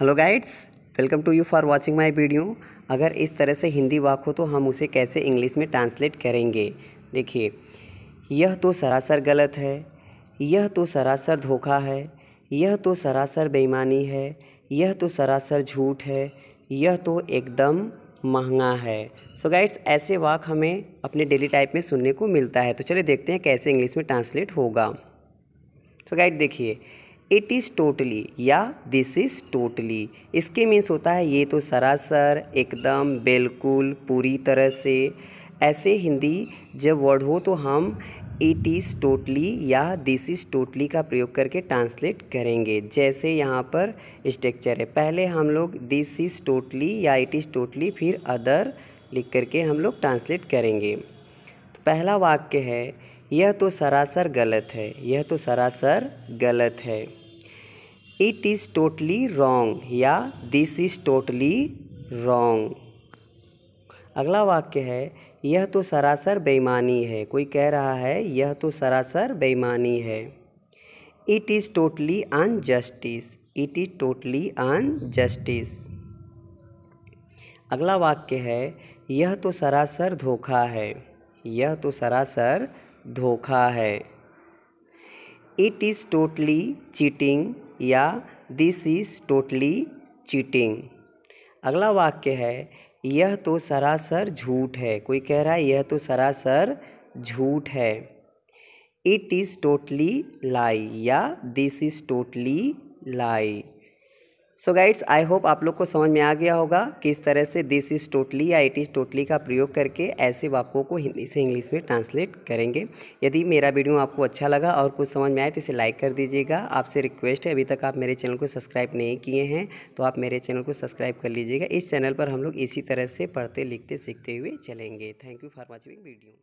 hello guides welcome to you for watching my video अगर इस तरह से हिंदी वाक हो तो हम उसे कैसे इंग्लिश में ट्रांसलेट करेंगे देखिए यह तो सरासर गलत है यह तो सरासर धोखा है यह तो सरासर बेईमानी है यह तो सरासर झूठ है यह तो एकदम महंगा है सो so गाइड्स ऐसे वाक हमें अपने डेली टाइप में सुनने को मिलता है तो चलिए देखते हैं कैसे इंग्लिश में ट्रांसलेट होगा सो गाइड देखिए इट इज़ टोटली या दिस इज़ टोटली इसके मीन्स होता है ये तो सरासर एकदम बिल्कुल पूरी तरह से ऐसे हिंदी जब वर्ड हो तो हम इट इज़ टोटली या दिस इज़ टोटली का प्रयोग करके ट्रांसलेट करेंगे जैसे यहाँ पर स्ट्रक्चर है पहले हम लोग दिस इज़ टोटली या इट इज़ टोटली फिर अदर लिख करके हम लोग ट्रांसलेट करेंगे तो पहला वाक्य है यह तो सरासर गलत है यह तो सरासर गलत है इट इज़ टोटली रॉन्ग या दिस इज़ टोटली रॉन्ग अगला वाक्य है यह तो सरासर बेईमानी है कोई कह रहा है यह तो सरासर बेईमानी है it is totally injustice it is totally injustice अगला वाक्य है यह तो सरासर धोखा है यह तो सरासर धोखा है इट इज़ टोटली चीटिंग या दिस इज़ टोटली चीटिंग अगला वाक्य है यह तो सरासर झूठ है कोई कह रहा है यह तो सरासर झूठ है इट इज़ टोटली लाई या this is totally lie so guides I hope आप लोग को समझ में आ गया होगा कि इस तरह से दिस इज़ टोटली या इट इज़ टोटली का प्रयोग करके ऐसे वाक्यों को हिंदी से इंग्लिश में ट्रांसलेट करेंगे यदि मेरा वीडियो आपको अच्छा लगा और कुछ समझ में आए तो इसे लाइक कर दीजिएगा आपसे रिक्वेस्ट है अभी तक आप मेरे चैनल को सब्सक्राइब नहीं किए हैं तो आप मेरे चैनल को सब्सक्राइब कर लीजिएगा इस चैनल पर हम लोग इसी तरह से पढ़ते लिखते सीखते हुए चलेंगे thank you for watching video